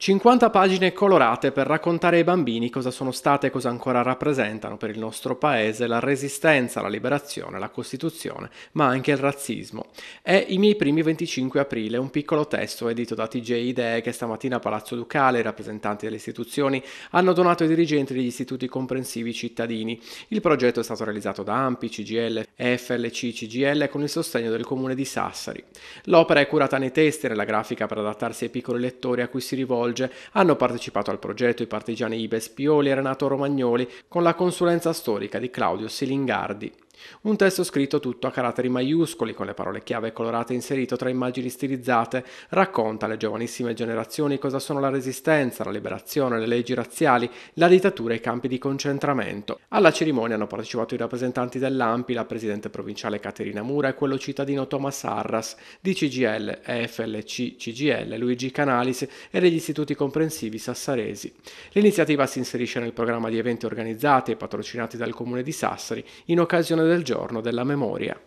50 pagine colorate per raccontare ai bambini cosa sono state e cosa ancora rappresentano per il nostro paese la resistenza, la liberazione, la Costituzione, ma anche il razzismo. È I miei primi 25 aprile, un piccolo testo edito da TJ Idee che stamattina a Palazzo Ducale i rappresentanti delle istituzioni hanno donato ai dirigenti degli istituti comprensivi cittadini. Il progetto è stato realizzato da AMPI, CGL e FLC CGL con il sostegno del comune di Sassari. L'opera è curata nei testi e nella grafica per adattarsi ai piccoli lettori a cui si rivolge svolge. Hanno partecipato al progetto i partigiani Ibes Pioli e Renato Romagnoli con la consulenza storica di Claudio Silingardi. Un testo scritto tutto a caratteri maiuscoli, con le parole chiave colorate inserito tra immagini stilizzate, racconta alle giovanissime generazioni cosa sono la resistenza, la liberazione, le leggi razziali, la dittatura e i campi di concentramento. Alla cerimonia hanno partecipato i rappresentanti dell'AMPI, la presidente provinciale Caterina Mura e quello cittadino Thomas Arras, di CGL, EFLC, CGL, Luigi Canalis e degli istituti comprensivi sassaresi. L'iniziativa si inserisce nel programma di eventi organizzati e patrocinati dal comune di Sassari in occasione del del giorno della memoria.